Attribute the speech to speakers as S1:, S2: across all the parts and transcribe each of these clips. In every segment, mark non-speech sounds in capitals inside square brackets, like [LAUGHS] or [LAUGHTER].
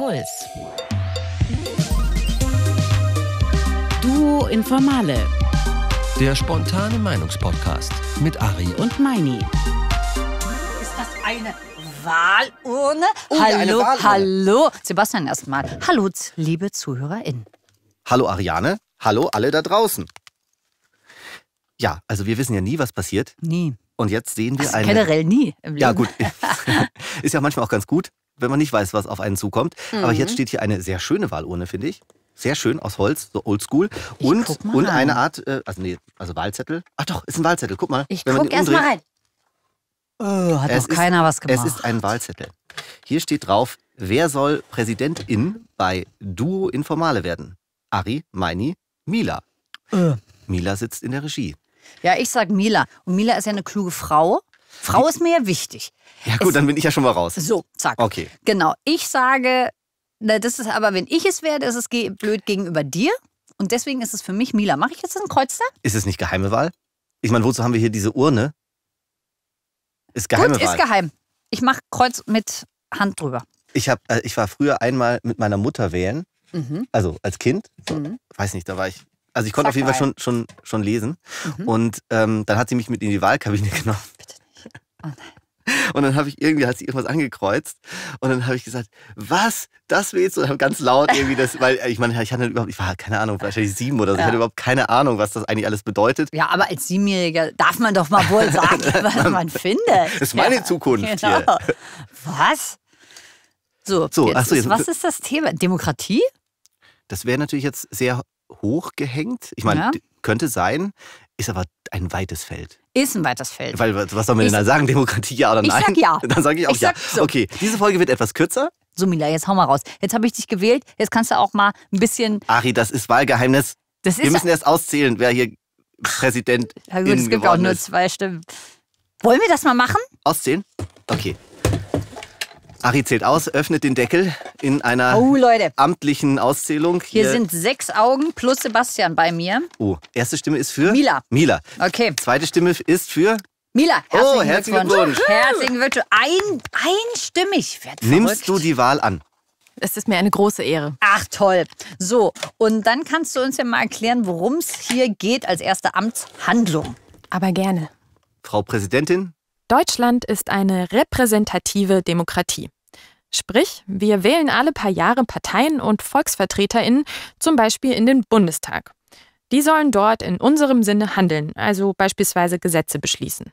S1: Puls. Duo Informale.
S2: Der spontane Meinungspodcast mit Ari und Meini.
S1: Ist das eine Wahlurne? hallo, eine Wahlurne. hallo. Sebastian erstmal. Hallo, liebe ZuhörerInnen.
S2: Hallo, Ariane. Hallo, alle da draußen. Ja, also wir wissen ja nie, was passiert. Nie. Und jetzt sehen wir also eine. Generell
S1: nie im Leben. Ja, gut.
S2: [LAUGHS] Ist ja manchmal auch ganz gut wenn man nicht weiß, was auf einen zukommt. Mhm. Aber jetzt mhm. steht hier eine sehr schöne Wahlurne, finde ich. Sehr schön, aus Holz, so oldschool. Und, und eine Art, äh, also nee, also Wahlzettel. Ach doch, ist ein Wahlzettel, guck mal. Ich wenn erst mal rein.
S1: Oh, hat es doch
S2: keiner ist, was gemacht. Es ist ein Wahlzettel. Hier steht drauf, wer soll Präsidentin bei Duo Informale werden? Ari, Meini, Mila. Äh. Mila sitzt in der Regie.
S1: Ja, ich sag Mila. Und Mila ist ja eine kluge Frau. Frau ist mir ja wichtig.
S2: Ja gut, es, dann bin ich ja schon mal raus. So, zack. Okay.
S1: Genau. Ich sage, na, das ist aber, wenn ich es werde, ist es ge blöd gegenüber dir. Und deswegen ist es für mich, Mila, mache ich jetzt ein Kreuz da?
S2: Ist es nicht geheime Wahl? Ich meine, wozu haben wir hier diese Urne? Ist geheime Gut, Wahl. ist
S1: geheim. Ich mache Kreuz mit Hand drüber.
S2: Ich, hab, äh, ich war früher einmal mit meiner Mutter wählen. Mhm. Also als Kind. Mhm. Weiß nicht, da war ich. Also ich konnte Sag auf jeden Fall schon, schon, schon lesen. Mhm. Und ähm, dann hat sie mich mit in die Wahlkabine [LAUGHS] genommen. Oh und dann habe ich irgendwie, hat sie irgendwas angekreuzt. Und dann habe ich gesagt, was? Das willst du? Und habe ganz laut irgendwie das, weil äh, ich meine, ich hatte überhaupt, ich war halt keine Ahnung, wahrscheinlich sieben oder so. Ja. Ich hatte überhaupt keine Ahnung, was das eigentlich alles bedeutet.
S1: Ja, aber als Siebenjähriger darf man doch
S2: mal wohl sagen, [LAUGHS] was man, man findet. Das ist meine ja, Zukunft genau. hier. Was? So, so, jetzt, so jetzt, was ist
S1: das Thema? Demokratie?
S2: Das wäre natürlich jetzt sehr hochgehängt. Ich meine, ja. könnte sein, ist aber ein weites Feld.
S1: Ist ein weites Feld. Weil,
S2: was soll man denn da sagen? Demokratie ja oder nein? Ich sag ja. [LAUGHS] Dann sage ich auch ich ja. So. Okay, diese Folge wird etwas kürzer.
S1: So, Mila, jetzt hau mal raus. Jetzt habe ich dich gewählt. Jetzt kannst du auch mal ein bisschen.
S2: Ari, das ist Wahlgeheimnis. Das ist Wir müssen erst auszählen, wer hier Präsident ist. Ja, gut, es gibt auch nur zwei
S1: Stimmen. Wollen wir das mal machen?
S2: Auszählen? Okay. Ari zählt aus, öffnet den Deckel in einer oh, amtlichen Auszählung. Hier, Hier, sind
S1: sechs Augen plus Sebastian bei mir.
S2: Oh, erste Stimme ist für? Mila. Mila. Okay. Zweite Stimme ist für? Mila, oh, herzlichen, oh, herzlichen Glückwunsch. Glückwunsch. Herzlichen
S1: Glückwunsch. Ein, einstimmig. Nimmst
S2: du die Wahl an?
S1: Es ist mir eine große Ehre. Ach toll. So, und dann
S3: kannst du uns ja mal erklären, worum es hier geht als erste Amtshandlung. Aber gerne.
S2: Frau Präsidentin,
S3: Deutschland ist eine repräsentative Demokratie. Sprich, wir wählen alle paar Jahre Parteien und Volksvertreterinnen, zum Beispiel in den Bundestag. Die sollen dort in unserem Sinne handeln, also beispielsweise Gesetze beschließen.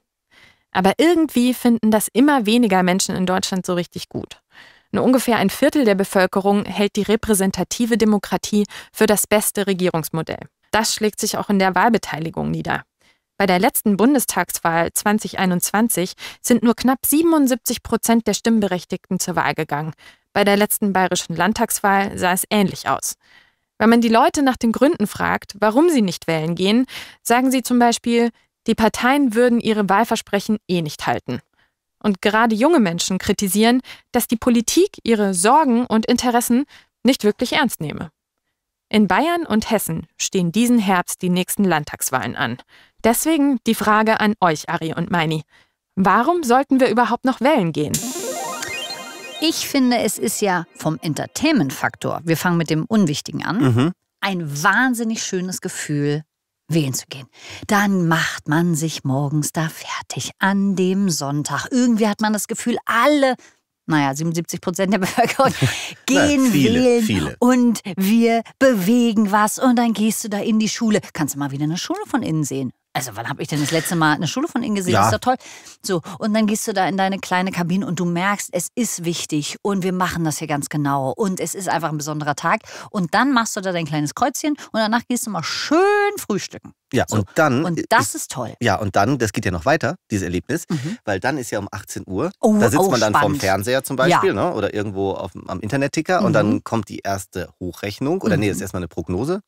S3: Aber irgendwie finden das immer weniger Menschen in Deutschland so richtig gut. Nur ungefähr ein Viertel der Bevölkerung hält die repräsentative Demokratie für das beste Regierungsmodell. Das schlägt sich auch in der Wahlbeteiligung nieder. Bei der letzten Bundestagswahl 2021 sind nur knapp 77 Prozent der Stimmberechtigten zur Wahl gegangen. Bei der letzten bayerischen Landtagswahl sah es ähnlich aus. Wenn man die Leute nach den Gründen fragt, warum sie nicht wählen gehen, sagen sie zum Beispiel, die Parteien würden ihre Wahlversprechen eh nicht halten. Und gerade junge Menschen kritisieren, dass die Politik ihre Sorgen und Interessen nicht wirklich ernst nehme. In Bayern und Hessen stehen diesen Herbst die nächsten Landtagswahlen an. Deswegen die Frage an euch, Ari und Meini. Warum sollten wir überhaupt noch wählen gehen?
S1: Ich finde, es ist ja vom Entertainment-Faktor, wir fangen mit dem Unwichtigen an, mhm. ein wahnsinnig schönes Gefühl, wählen zu gehen. Dann macht man sich morgens da fertig an dem Sonntag. Irgendwie hat man das Gefühl, alle naja, 77 Prozent der Bevölkerung [LAUGHS] gehen Na, viele, wählen viele. und wir bewegen was und dann gehst du da in die Schule. Kannst du mal wieder eine Schule von innen sehen? also wann habe ich denn das letzte Mal eine Schule von Ihnen gesehen? Ja. Das ist doch toll. So, und dann gehst du da in deine kleine Kabine und du merkst, es ist wichtig und wir machen das hier ganz genau und es ist einfach ein besonderer Tag. Und dann machst du da dein kleines Kreuzchen und danach gehst du mal schön frühstücken.
S2: Ja, so. und dann. Und das ist, ist, toll. Ja, und dann, das geht ja noch weiter, dieses Erlebnis, mhm. weil dann ist ja um 18 Uhr, oh, da sitzt oh, man dann spannend. vorm Fernseher zum Beispiel ja. ne, oder irgendwo auf, am Internetticker mhm. und dann mhm. kommt die erste Hochrechnung oder mhm. nee, das mhm. ist erstmal eine Prognose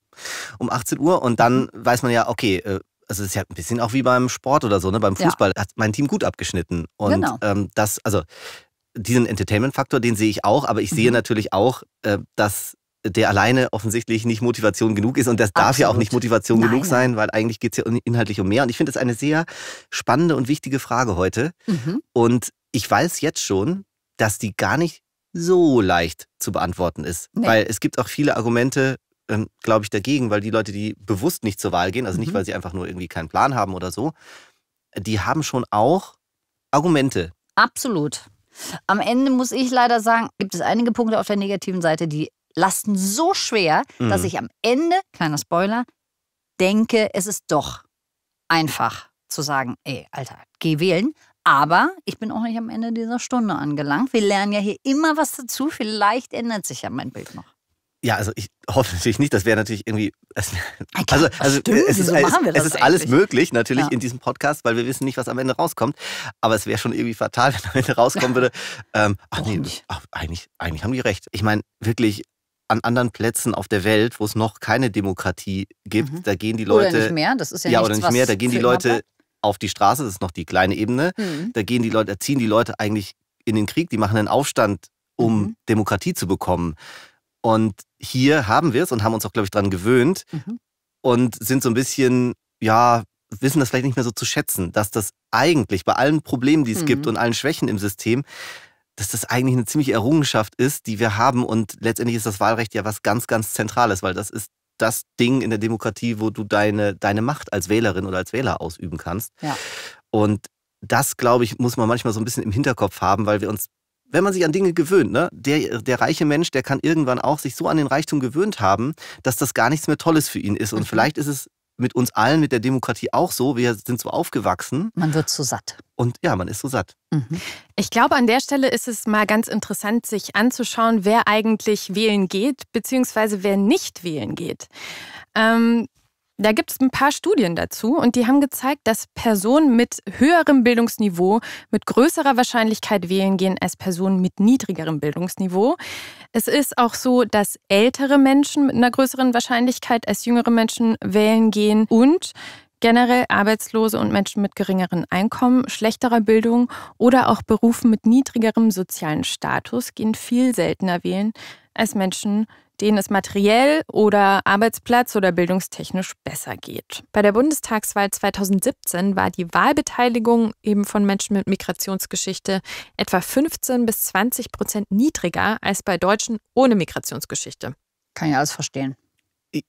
S2: um 18 Uhr und dann mhm. weiß man ja, okay, äh, also es ist ja ein bisschen auch wie beim Sport oder so, ne? Beim Fußball ja. hat mein Team gut abgeschnitten. Und genau. ähm, das, also diesen Entertainment-Faktor, den sehe ich auch, aber ich mhm. sehe natürlich auch, äh, dass der alleine offensichtlich nicht Motivation genug ist. Und das Absolut. darf ja auch nicht Motivation Nein. genug sein, weil eigentlich geht es ja inhaltlich um mehr. Und ich finde das eine sehr spannende und wichtige Frage heute. Mhm. Und ich weiß jetzt schon, dass die gar nicht so leicht zu beantworten ist. Nee. Weil es gibt auch viele Argumente, ähm, glaube ich, dagegen, weil die Leute, die bewusst nicht zur Wahl gehen, also mhm. nicht, weil sie einfach nur irgendwie keinen Plan haben oder so, die haben schon auch Argumente.
S1: Absolut. Am Ende muss ich leider sagen, gibt es einige Punkte auf der negativen Seite, die lasten so schwer, mhm. dass ich am Ende, kleiner Spoiler, denke, es ist doch einfach zu sagen, ey, Alter, geh wählen. Aber ich bin auch nicht am Ende dieser Stunde angelangt. Wir lernen ja hier immer was dazu. Vielleicht ändert sich ja mein Bild noch.
S2: Ja, also ich [LAUGHS] hoffe natürlich nicht. Das wäre natürlich irgendwie. Es, ja, also, also stimmt, es ist, es, es ist alles möglich natürlich ja. in diesem Podcast, weil wir wissen nicht, was am Ende rauskommt. Aber es wäre schon irgendwie fatal, [LAUGHS] wenn am Ende rauskommen würde. Ähm, ach nee, ach, eigentlich, eigentlich haben die recht. Ich meine, wirklich an anderen Plätzen auf der Welt, wo es noch keine Demokratie gibt, mhm. da gehen die Leute. Oder nicht mehr, das ist ja, ja nichts, oder nicht mehr, da gehen die Leute auf die Straße, das ist noch die kleine Ebene. Mhm. Da gehen die Leute, da ziehen die Leute eigentlich in den Krieg, die machen einen Aufstand, um mhm. Demokratie zu bekommen. Und hier haben wir es und haben uns auch, glaube ich, dran gewöhnt mhm. und sind so ein bisschen, ja, wissen das vielleicht nicht mehr so zu schätzen, dass das eigentlich bei allen Problemen, die es mhm. gibt und allen Schwächen im System, dass das eigentlich eine ziemliche Errungenschaft ist, die wir haben. Und letztendlich ist das Wahlrecht ja was ganz, ganz Zentrales, weil das ist das Ding in der Demokratie, wo du deine, deine Macht als Wählerin oder als Wähler ausüben kannst. Ja. Und das, glaube ich, muss man manchmal so ein bisschen im Hinterkopf haben, weil wir uns wenn man sich an Dinge gewöhnt, ne? der, der reiche Mensch, der kann irgendwann auch sich so an den Reichtum gewöhnt haben, dass das gar nichts mehr Tolles für ihn ist. Und mhm. vielleicht ist es mit uns allen, mit der Demokratie auch so. Wir sind so aufgewachsen. Man
S3: wird so satt.
S2: Und ja, man ist so satt. Mhm.
S3: Ich glaube, an der Stelle ist es mal ganz interessant, sich anzuschauen, wer eigentlich wählen geht, beziehungsweise wer nicht wählen geht. Ähm, da gibt es ein paar Studien dazu und die haben gezeigt, dass Personen mit höherem Bildungsniveau mit größerer Wahrscheinlichkeit wählen gehen als Personen mit niedrigerem Bildungsniveau. Es ist auch so, dass ältere Menschen mit einer größeren Wahrscheinlichkeit als jüngere Menschen wählen gehen und generell Arbeitslose und Menschen mit geringeren Einkommen, schlechterer Bildung oder auch Berufen mit niedrigerem sozialen Status gehen viel seltener wählen als Menschen denen es materiell oder Arbeitsplatz oder bildungstechnisch besser geht. Bei der Bundestagswahl 2017 war die Wahlbeteiligung eben von Menschen mit Migrationsgeschichte etwa 15 bis 20 Prozent niedriger als bei Deutschen ohne Migrationsgeschichte. Kann ja alles verstehen.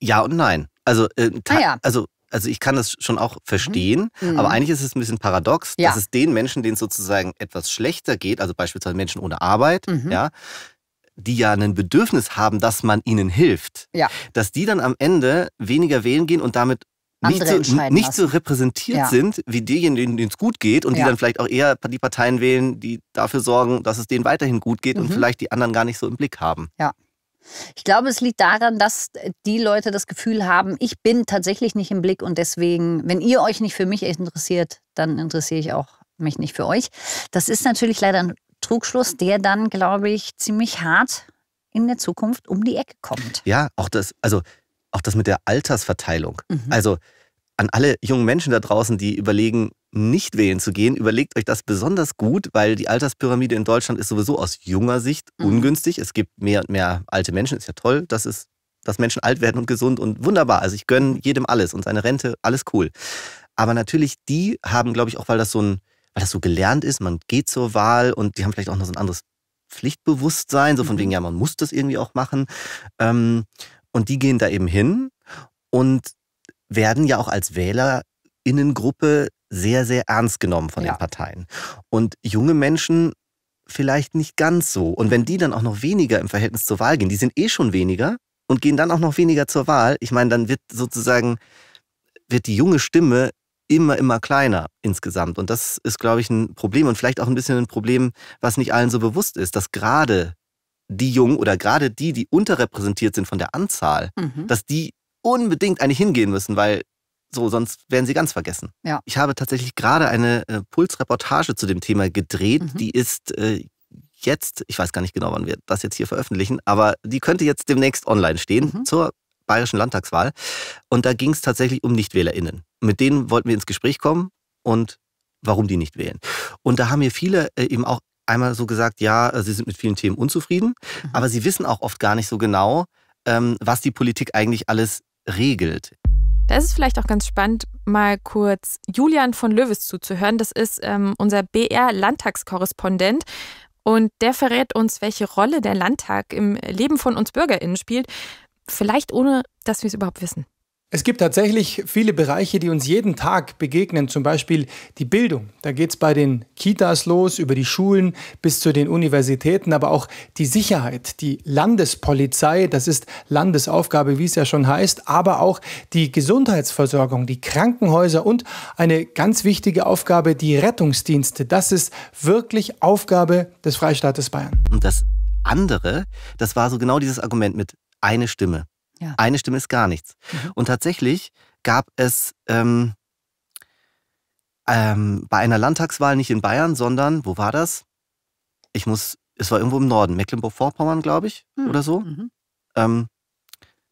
S2: Ja und nein. Also, äh, ah ja. also also ich kann das schon auch verstehen, mhm. mhm. aber eigentlich ist es ein bisschen paradox, ja. dass es den Menschen, denen es sozusagen etwas schlechter geht, also beispielsweise Menschen ohne Arbeit, mhm. ja, die ja ein Bedürfnis haben, dass man ihnen hilft, ja. dass die dann am Ende weniger wählen gehen und damit
S3: nicht so, nicht so,
S2: repräsentiert ja. sind wie diejenigen, denen es gut geht und ja. die dann vielleicht auch eher die Parteien wählen, die dafür sorgen, dass es denen weiterhin gut geht mhm. und vielleicht die anderen gar nicht so im Blick haben. Ja.
S1: Ich glaube, es liegt daran, dass die Leute das Gefühl haben, ich bin tatsächlich nicht im Blick und deswegen, wenn ihr euch nicht für mich interessiert, dann interessiere ich auch mich nicht für euch. Das ist natürlich leider ein Trugschluss, der dann, glaube ich, ziemlich hart in der Zukunft um die Ecke
S2: kommt. Ja, auch das, also auch das mit der Altersverteilung. Mhm. Also an alle jungen Menschen da draußen, die überlegen, nicht wählen zu gehen, überlegt euch das besonders gut, weil die Alterspyramide in Deutschland ist sowieso aus junger Sicht mhm. ungünstig. Es gibt mehr und mehr alte Menschen. Ist ja toll, dass, es, dass Menschen alt werden und gesund und wunderbar. Also ich gönne jedem alles und seine Rente, alles cool. Aber natürlich, die haben, glaube ich, auch weil das so ein weil das so gelernt ist, man geht zur Wahl und die haben vielleicht auch noch so ein anderes Pflichtbewusstsein, so von wegen, mhm. ja, man muss das irgendwie auch machen. Ähm, und die gehen da eben hin und werden ja auch als Wählerinnengruppe sehr, sehr ernst genommen von ja. den Parteien. Und junge Menschen vielleicht nicht ganz so. Und wenn die dann auch noch weniger im Verhältnis zur Wahl gehen, die sind eh schon weniger und gehen dann auch noch weniger zur Wahl, ich meine, dann wird sozusagen, wird die junge Stimme immer, immer kleiner insgesamt. Und das ist, glaube ich, ein Problem und vielleicht auch ein bisschen ein Problem, was nicht allen so bewusst ist, dass gerade die Jungen oder gerade die, die unterrepräsentiert sind von der Anzahl, mhm. dass die unbedingt eigentlich hingehen müssen, weil so, sonst werden sie ganz vergessen. Ja. Ich habe tatsächlich gerade eine äh, Pulsreportage zu dem Thema gedreht. Mhm. Die ist äh, jetzt, ich weiß gar nicht genau, wann wir das jetzt hier veröffentlichen, aber die könnte jetzt demnächst online stehen mhm. zur bayerischen Landtagswahl. Und da ging es tatsächlich um NichtwählerInnen. Mit denen wollten wir ins Gespräch kommen und warum die nicht wählen. Und da haben mir viele äh, eben auch einmal so gesagt, ja, äh, sie sind mit vielen Themen unzufrieden, mhm. aber sie wissen auch oft gar nicht so genau, ähm, was die Politik eigentlich alles regelt.
S3: Da ist es vielleicht auch ganz spannend, mal kurz Julian von Löwes zuzuhören. Das ist ähm, unser BR-Landtagskorrespondent. Und der verrät uns, welche Rolle der Landtag im Leben von uns BürgerInnen spielt. Vielleicht ohne, dass wir es überhaupt wissen. Es gibt tatsächlich viele Bereiche, die uns jeden Tag begegnen, zum Beispiel die Bildung. Da geht es bei den Kitas los, über die Schulen bis zu den Universitäten, aber auch die Sicherheit, die Landespolizei, das ist Landesaufgabe, wie es ja schon heißt, aber auch die Gesundheitsversorgung, die Krankenhäuser und eine ganz wichtige Aufgabe,
S2: die Rettungsdienste. Das ist wirklich Aufgabe des Freistaates Bayern. Und das andere, das war so genau dieses Argument mit eine Stimme. Ja. Eine Stimme ist gar nichts. Mhm. Und tatsächlich gab es ähm, ähm, bei einer Landtagswahl nicht in Bayern, sondern, wo war das? Ich muss, es war irgendwo im Norden, Mecklenburg-Vorpommern, glaube ich, mhm. oder so. Mhm. Ähm,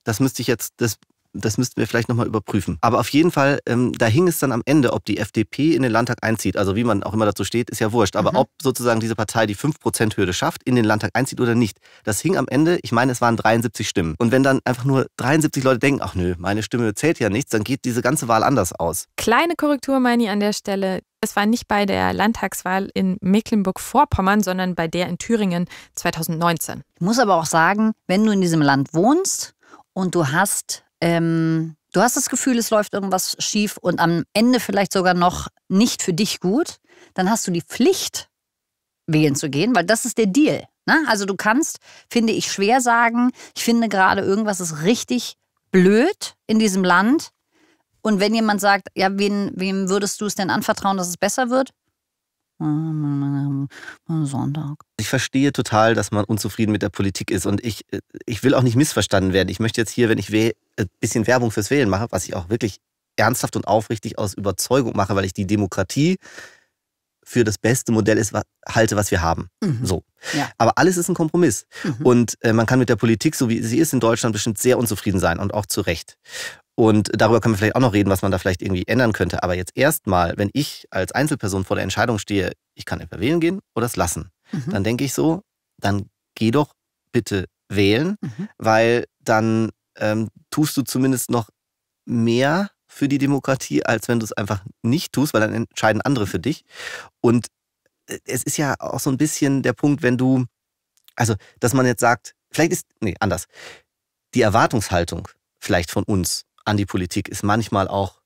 S2: das müsste ich jetzt, das das müssten wir vielleicht nochmal überprüfen. Aber auf jeden Fall, ähm, da hing es dann am Ende, ob die FDP in den Landtag einzieht. Also wie man auch immer dazu steht, ist ja wurscht. Aber mhm. ob sozusagen diese Partei die 5%-Hürde schafft, in den Landtag einzieht oder nicht, das hing am Ende, ich meine, es waren 73 Stimmen. Und wenn dann einfach nur 73 Leute denken, ach nö, meine Stimme zählt ja nichts, dann geht diese ganze Wahl anders aus.
S3: Kleine Korrektur, meine ich an der Stelle. Es war nicht bei der Landtagswahl in Mecklenburg-Vorpommern, sondern bei der in Thüringen 2019.
S1: Ich muss aber auch sagen, wenn du in diesem Land wohnst und du hast ähm, du hast das Gefühl, es läuft irgendwas schief und am Ende vielleicht sogar noch nicht für dich gut, dann hast du die Pflicht, wählen zu gehen, weil das ist der Deal. Ne? Also du kannst, finde ich, schwer sagen, ich finde gerade irgendwas ist richtig blöd in diesem Land. Und wenn jemand sagt, ja, wen, wem würdest du es denn anvertrauen, dass es besser wird?
S2: Ah, Sonntag. Ich verstehe total, dass man unzufrieden mit der Politik ist und ich, äh, ich will auch nicht missverstanden werden. Ich möchte jetzt hier, wenn ich ein äh, bisschen Werbung fürs Wählen mache, was ich auch wirklich ernsthaft und aufrichtig aus Überzeugung mache, weil ich die Demokratie für das beste Modell ist, halte, was wir haben. Mhm. So. Ja. Aber alles ist ein Kompromiss. Mhm. Und äh, man kann mit der Politik, so wie sie ist in Deutschland, bestimmt sehr unzufrieden sein und auch zu Recht. Und darüber können wir vielleicht auch noch reden, was man da vielleicht irgendwie ändern könnte. Aber jetzt erstmal, wenn ich als Einzelperson vor der Entscheidung stehe, ich kann entweder wählen gehen oder es lassen, mhm. dann denke ich so, dann geh doch bitte wählen, mhm. weil dann ähm, tust du zumindest noch mehr für die Demokratie, als wenn du es einfach nicht tust, weil dann entscheiden andere für dich. Und äh, es ist ja auch so ein bisschen der Punkt, wenn du, also, dass man jetzt sagt, vielleicht ist, nee, anders. Die Erwartungshaltung vielleicht von uns die Politik ist manchmal auch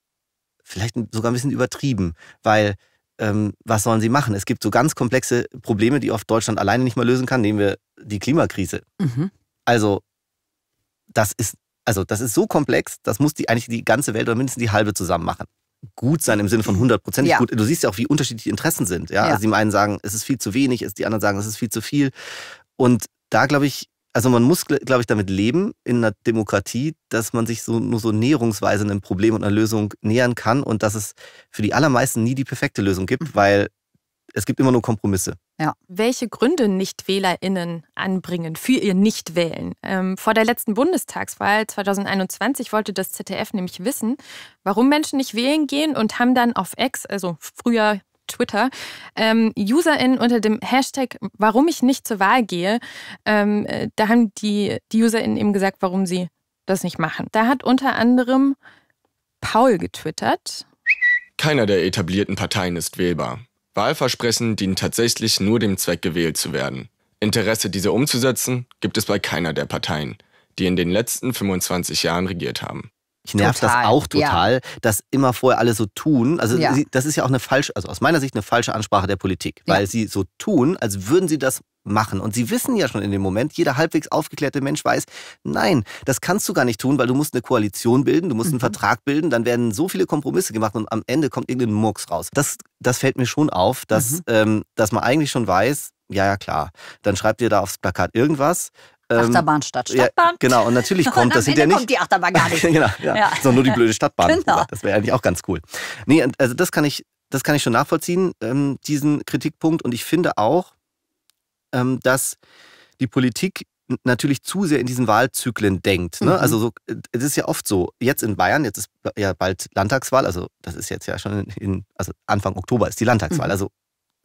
S2: vielleicht sogar ein bisschen übertrieben, weil ähm, was sollen sie machen? Es gibt so ganz komplexe Probleme, die oft Deutschland alleine nicht mehr lösen kann. Nehmen wir die Klimakrise. Mhm. Also das ist also das ist so komplex, das muss die eigentlich die ganze Welt oder mindestens die halbe zusammen machen. Gut sein im Sinne von 100 mhm. Prozent ja. Du siehst ja auch, wie unterschiedlich die Interessen sind. Ja? ja? Also die einen sagen, es ist viel zu wenig, die anderen sagen, es ist viel zu viel. Und da glaube ich, also man muss, glaube ich, damit leben in einer Demokratie, dass man sich so, nur so näherungsweise einem Problem und einer Lösung nähern kann und dass es für die allermeisten nie die perfekte Lösung gibt, mhm. weil es gibt immer nur Kompromisse.
S3: Ja. Welche Gründe NichtwählerInnen anbringen für ihr Nichtwählen? Ähm, vor der letzten Bundestagswahl 2021 wollte das ZDF nämlich wissen, warum Menschen nicht wählen gehen und haben dann auf X, also früher Twitter, ähm, UserInnen unter dem Hashtag Warum ich nicht zur Wahl gehe, ähm, äh, da haben die, die UserInnen eben gesagt, warum sie das nicht machen. Da hat unter anderem Paul getwittert.
S2: Keiner der etablierten Parteien ist wählbar. Wahlversprechen dienen tatsächlich nur dem Zweck, gewählt zu werden. Interesse, diese umzusetzen, gibt es bei keiner der Parteien, die in den letzten 25 Jahren regiert haben ich nerv total. das auch total, ja. dass immer vorher alle so tun. Also ja. sie, das ist ja auch eine falsche, also aus meiner Sicht eine falsche Ansprache der Politik, weil ja. sie so tun, als würden sie das machen. Und sie wissen ja schon in dem Moment, jeder halbwegs aufgeklärte Mensch weiß, nein, das kannst du gar nicht tun, weil du musst eine Koalition bilden, du musst einen mhm. Vertrag bilden, dann werden so viele Kompromisse gemacht und am Ende kommt irgendein Murks raus. Das, das fällt mir schon auf, dass, mhm. ähm, dass man eigentlich schon weiß, ja, ja, klar. Dann schreibt ihr da aufs Plakat irgendwas, ähm, Achterbahnstadt. Stadtbahn. Ja, genau, und natürlich [LAUGHS] kommt das hinterher nicht. kommt die
S1: Achterbahn gar nicht. [LAUGHS] genau, ja.
S2: ja. Sondern nur die blöde Stadtbahn. [LAUGHS] Genau. Das wäre eigentlich auch ganz cool. Nee, also das kann ich, das kann ich schon nachvollziehen, ähm, diesen Kritikpunkt. Und ich finde auch, ähm, dass die Politik natürlich zu sehr in diesen Wahlzyklen denkt. Ne? Mhm. Also so, äh, es ist ja oft so, jetzt in Bayern, jetzt ist ja bald Landtagswahl, also das ist jetzt ja schon in, also Anfang Oktober ist die Landtagswahl. Mhm. Also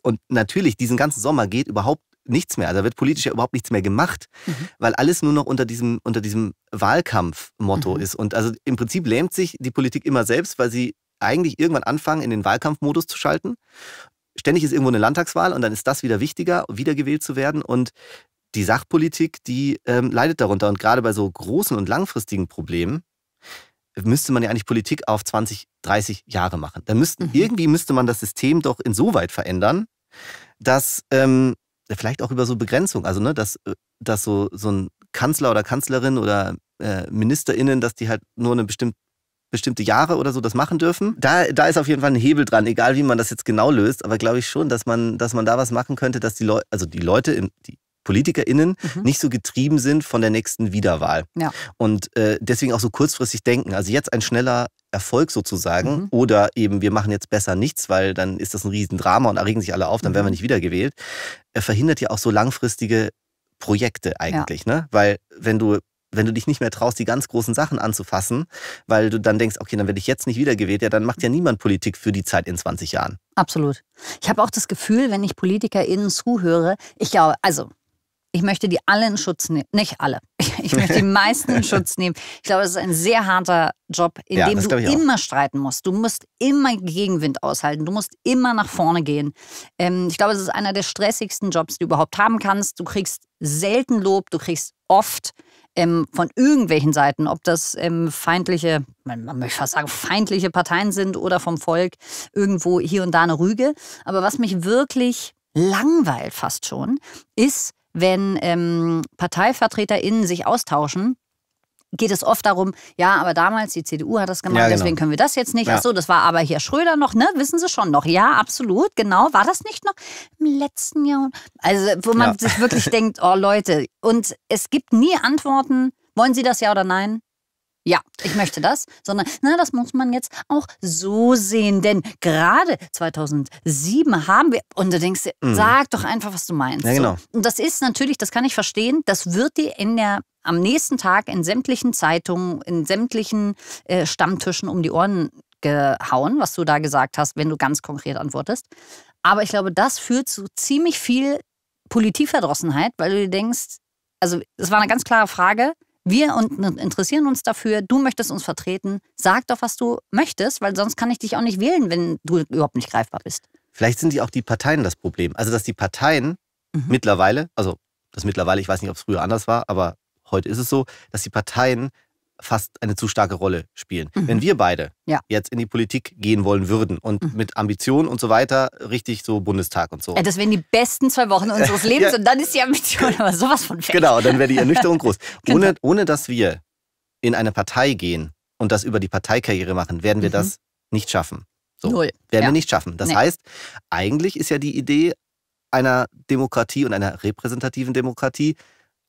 S2: und natürlich, diesen ganzen Sommer geht überhaupt nichts mehr. Also da wird politisch ja überhaupt nichts mehr gemacht, mhm. weil alles nur noch unter diesem, unter diesem Wahlkampfmotto mhm. ist. Und also im Prinzip lähmt sich die Politik immer selbst, weil sie eigentlich irgendwann anfangen, in den Wahlkampfmodus zu schalten. Ständig ist irgendwo eine Landtagswahl und dann ist das wieder wichtiger, wiedergewählt zu werden. Und die Sachpolitik, die ähm, leidet darunter. Und gerade bei so großen und langfristigen Problemen, müsste man ja eigentlich Politik auf 20, 30 Jahre machen. Dann müssten, mhm. Irgendwie müsste man das System doch insoweit verändern, dass ähm, vielleicht auch über so Begrenzung, also ne, dass, äh, dass so, so ein Kanzler oder Kanzlerin oder äh, MinisterInnen, dass die halt nur eine bestimmte bestimmte Jahre oder so das machen dürfen. Da, da ist auf jeden Fall ein Hebel dran, egal wie man das jetzt genau löst, aber glaube ich schon, dass man, dass man da was machen könnte, dass die Leute, also die Leute, in, die PolitikerInnen mhm. nicht so getrieben sind von der nächsten Wiederwahl. Ja. Und äh, deswegen auch so kurzfristig denken. Also jetzt ein schneller Erfolg sozusagen mhm. oder eben wir machen jetzt besser nichts, weil dann ist das ein Riesendrama und erregen sich alle auf, dann mhm. werden wir mhm. nicht wiedergewählt, Er äh, verhindert ja auch so langfristige Projekte eigentlich. Ja. Ne? Weil wenn du wenn du dich nicht mehr traust, die ganz großen Sachen anzufassen, weil du dann denkst, okay, dann werde ich jetzt nicht wiedergewählt, ja, dann macht ja niemand Politik für die Zeit in 20 Jahren.
S1: Absolut. Ich habe auch das Gefühl, wenn ich PolitikerInnen zuhöre, ich glaube, also ich möchte die alle in Schutz nehmen. Nicht alle. [LAUGHS] Ich möchte die meisten in Schutz nehmen. Ich glaube, es ist ein sehr harter Job, in ja, dem du immer auch. streiten musst. Du musst immer Gegenwind aushalten. Du musst immer nach vorne gehen. Ähm, ich glaube, es ist einer der stressigsten Jobs, die du überhaupt haben kannst. Du kriegst selten Lob. Du kriegst oft ähm, von irgendwelchen Seiten, ob das ähm, feindliche, man, man, möchte fast sagen, feindliche Parteien sind oder vom Volk irgendwo hier und da eine Rüge. Aber was mich wirklich langweilt fast schon, ist, wenn ähm, ParteivertreterInnen sich austauschen, geht es oft darum, ja, aber damals die CDU hat das gemacht, ja, genau. deswegen können wir das jetzt nicht. Ja. Ach das war aber hier Schröder noch, ne? Wissen Sie schon noch? Ja, absolut, genau. War das nicht noch im letzten Jahr? Also, wo man ja. sich wirklich [LAUGHS] denkt, oh Leute, und es gibt nie Antworten, wollen Sie das ja oder nein? ja, ich möchte das, sondern na, das muss man jetzt auch so sehen, denn gerade 2007 haben wir, und du denkst, mhm. sag doch einfach, was du meinst. Ja, genau. Und das ist natürlich, das kann ich verstehen, das wird dir in der am nächsten Tag in sämtlichen Zeitungen, in sämtlichen äh, Stammtischen um die Ohren gehauen, was du da gesagt hast, wenn du ganz konkret antwortest. Aber ich glaube, das führt zu ziemlich viel Politikverdrossenheit, weil du dir denkst, also es war eine ganz klare Frage, wir interessieren uns dafür, du möchtest uns vertreten, sag doch, was du möchtest, weil sonst kann ich dich auch nicht wählen, wenn du überhaupt nicht greifbar bist.
S2: Vielleicht sind die auch die Parteien das Problem. Also, dass die Parteien mhm. mittlerweile, also das mittlerweile, ich weiß nicht, ob es früher anders war, aber heute ist es so, dass die Parteien fast eine zu starke Rolle spielen. Mhm. Wenn wir beide ja. jetzt in die Politik gehen wollen würden und mhm. mit Ambitionen und so weiter, richtig so Bundestag und so. Ja, das
S1: wären die besten zwei Wochen unseres [LAUGHS] Lebens ja. und dann ist die Ambition aber sowas von weg. Genau, dann wäre die Ernüchterung groß.
S2: [LAUGHS] Genau. Ohne, ohne dass wir in eine Partei gehen und das über die Parteikarriere machen, werden wir mhm. das nicht schaffen. So, Null. Werden ja. wir nicht schaffen. Das nee. heißt, eigentlich ist ja die Idee einer Demokratie und einer repräsentativen Demokratie,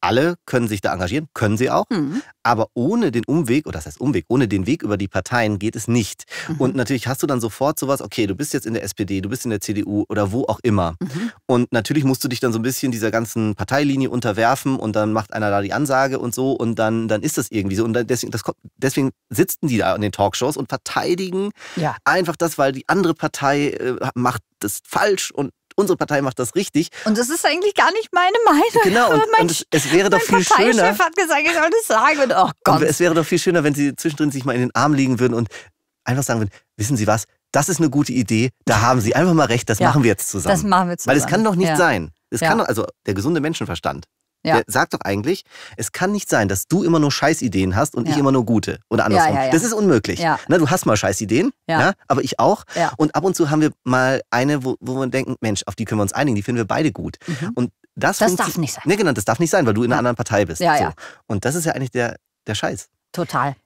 S2: alle können sich da engagieren, können sie auch, mhm. aber ohne den Umweg, oder das heißt Umweg, ohne den Weg über die Parteien geht es nicht. Mhm. Und natürlich hast du dann sofort sowas, okay, du bist jetzt in der SPD, du bist in der CDU oder wo auch immer. Mhm. Und natürlich musst du dich dann so ein bisschen dieser ganzen Parteilinie unterwerfen und dann macht einer da die Ansage und so und dann, dann ist das irgendwie so. Und deswegen, das, deswegen sitzen die da in den Talkshows und verteidigen ja. einfach das, weil die andere Partei äh, macht das falsch und unsere Partei macht das richtig.
S1: Und das ist eigentlich gar nicht meine Meinung. Genau, und, mein, und es, es, wäre doch viel Parteichef schöner. Mein hat gesagt, ich soll das sagen. Und, oh Gott. Und es
S2: wäre doch viel schöner, wenn sie zwischendrin sich mal in den Arm liegen würden und einfach sagen würden, wissen Sie was, das ist eine gute Idee, da haben Sie einfach mal recht, das ja, machen wir jetzt zusammen. Das machen wir zusammen. Weil es kann doch nicht ja. sein. Es ja. kann doch, also der gesunde Menschenverstand ja. Der sagt doch eigentlich, es kann nicht sein, dass du immer nur Scheißideen hast und ja. ich immer nur gute oder andersrum. Ja, das ist unmöglich. Na, ne, du hast mal Scheißideen, na, ne, aber ich auch. Und ab und zu haben wir mal eine, wo, wo wir denken, Mensch, auf die können wir uns einigen, die finden wir beide gut. Mhm. Und das, das darf nicht sein. Nee, genau, das darf nicht sein, weil du in einer anderen Partei bist. So. Und das ist ja eigentlich der, der Scheiß. Total.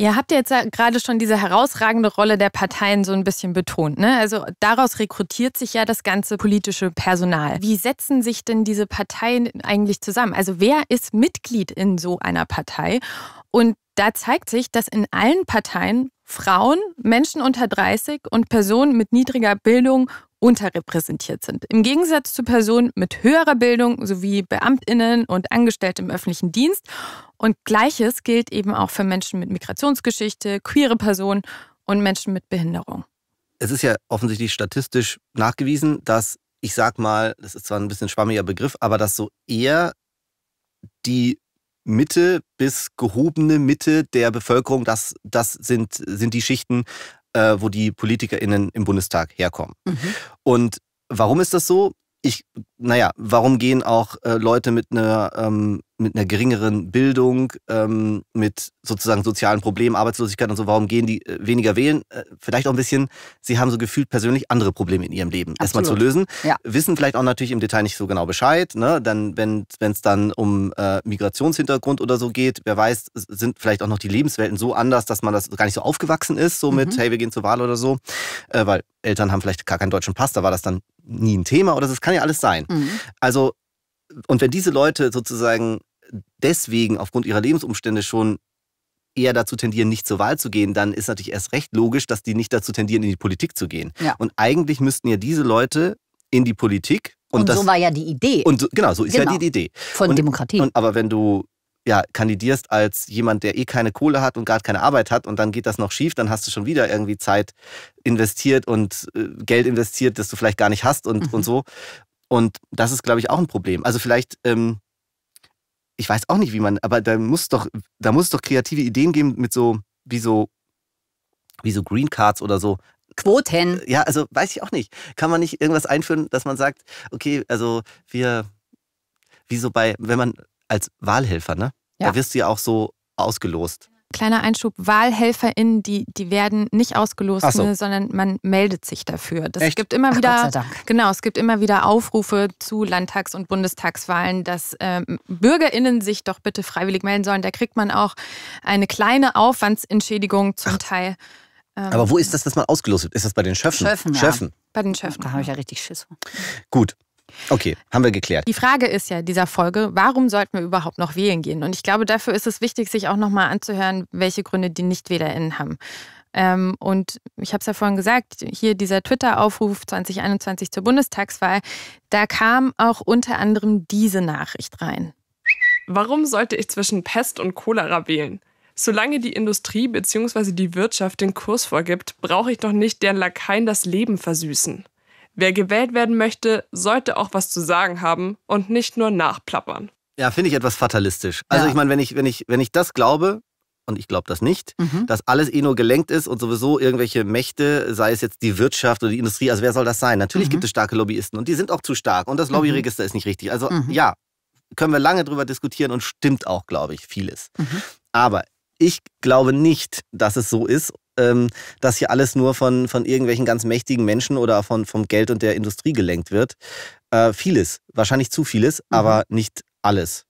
S3: Ihr habt jetzt gerade schon diese herausragende Rolle der Parteien so ein bisschen betont. Ne? Also daraus rekrutiert sich ja das ganze politische Personal. Wie setzen sich denn diese Parteien eigentlich zusammen? Also wer ist Mitglied in so einer Partei? Und da zeigt sich, dass in allen Parteien Frauen, Menschen unter 30 und Personen mit niedriger Bildung unterrepräsentiert sind. Im Gegensatz zu Personen mit höherer Bildung sowie Beamtinnen und Angestellten im öffentlichen Dienst. Und gleiches gilt eben auch für Menschen mit Migrationsgeschichte, queere Personen und Menschen mit Behinderung.
S2: Es ist ja offensichtlich statistisch nachgewiesen, dass, ich sag mal, das ist zwar ein bisschen schwammiger Begriff, aber dass so eher die Mitte bis gehobene Mitte der Bevölkerung, das, das sind, sind die Schichten, äh, wo die PolitikerInnen im Bundestag herkommen. Mhm. Und warum ist das so? Ich, naja, warum gehen auch äh, Leute mit einer ähm, mit einer geringeren Bildung, ähm, mit sozusagen sozialen Problemen, Arbeitslosigkeit und so, warum gehen die äh, weniger wählen? Äh, vielleicht auch ein bisschen, sie haben so gefühlt persönlich andere Probleme in ihrem Leben erstmal zu lösen. Ja. Wissen vielleicht auch natürlich im Detail nicht so genau Bescheid. Ne? Dann, wenn es dann um äh, Migrationshintergrund oder so geht, wer weiß, sind vielleicht auch noch die Lebenswelten so anders, dass man das gar nicht so aufgewachsen ist, so mhm. mit, hey, wir gehen zur Wahl oder so. Äh, weil Eltern haben vielleicht gar keinen deutschen Pass, da war das dann nie ein Thema oder das kann ja alles sein. Mhm. Also, und wenn diese Leute sozusagen deswegen aufgrund ihrer Lebensumstände schon eher dazu tendieren, nicht zur Wahl zu gehen, dann ist natürlich erst recht logisch, dass die nicht dazu tendieren, in die Politik zu gehen. Ja. Und eigentlich müssten ja diese Leute in die Politik. Und, und das, so war ja
S1: die Idee. Und so, genau, so ist genau. ja die genau.
S2: Idee. Von und, Demokratie. Und, aber wenn du ja, kandidierst als jemand, der eh keine Kohle hat und gerade keine Arbeit hat und dann geht das noch schief, dann hast du schon wieder irgendwie Zeit investiert und äh, Geld investiert, das du vielleicht gar nicht hast und, mhm. und so. Und das ist, glaube ich, auch ein Problem. Also vielleicht ähm, ich weiß auch nicht, wie man, aber da muss doch, da muss doch kreative Ideen geben mit so, wie so, wie so Green Cards oder so. Quoten. Ja, also weiß ich auch nicht. Kann man nicht irgendwas einführen, dass man sagt, okay, also wir, wie so bei, wenn man als Wahlhelfer, ne? Ja. Da wirst du ja auch so ausgelost.
S3: Kleiner Einschub, WahlhelferInnen, die, die werden nicht ausgelost, so. Ne, sondern man meldet sich dafür. Das Echt? gibt immer wieder, Ach, genau, es gibt immer wieder Aufrufe zu Landtags- und Bundestagswahlen, dass ähm, BürgerInnen sich doch bitte freiwillig melden sollen. Da kriegt man auch eine kleine Aufwandsentschädigung zum Ach. Teil. Ähm, Aber wo
S2: ist das, dass man ausgelost wird? Ist das bei den Schöffen? Schöffen, Schöffen. Ja. Schöffen.
S3: Bei den Schöffen. Da habe ich ja richtig Schiss. Gut,
S2: Okay, haben wir geklärt. Die
S3: Frage ist ja dieser Folge, warum sollten wir überhaupt noch wählen gehen? Und ich glaube, dafür ist es wichtig, sich auch nochmal anzuhören, welche Gründe die NichtwählerInnen haben. Ähm, und ich habe es ja vorhin gesagt, hier dieser Twitter-Aufruf 2021 zur Bundestagswahl, da kam auch unter anderem diese Nachricht rein. Warum sollte ich zwischen Pest und Cholera wählen? Solange die Industrie bzw. die Wirtschaft den Kurs vorgibt, brauche ich doch nicht deren Lakaien das Leben versüßen. Wer gewählt werden möchte, sollte auch was zu sagen haben und nicht nur nachplappern.
S2: Ja, finde ich etwas fatalistisch. Also ja. ich meine, wenn ich, wenn, ich, wenn ich das glaube, und ich glaube das nicht, mhm. dass alles eh nur gelenkt ist und sowieso irgendwelche Mächte, sei es jetzt die Wirtschaft oder die Industrie, also wer soll das sein? Natürlich mhm. gibt es starke Lobbyisten und die sind auch zu stark und das mhm. Lobbyregister mhm. ist nicht richtig. Also mhm. ja, können wir lange drüber diskutieren und stimmt auch, glaube ich, vieles. Mhm. Aber ich glaube nicht, dass es so ist ähm, dass hier alles nur von, von irgendwelchen ganz mächtigen Menschen oder von, vom Geld und der Industrie gelenkt wird. Äh, vieles, wahrscheinlich zu vieles, mhm. aber nicht alles.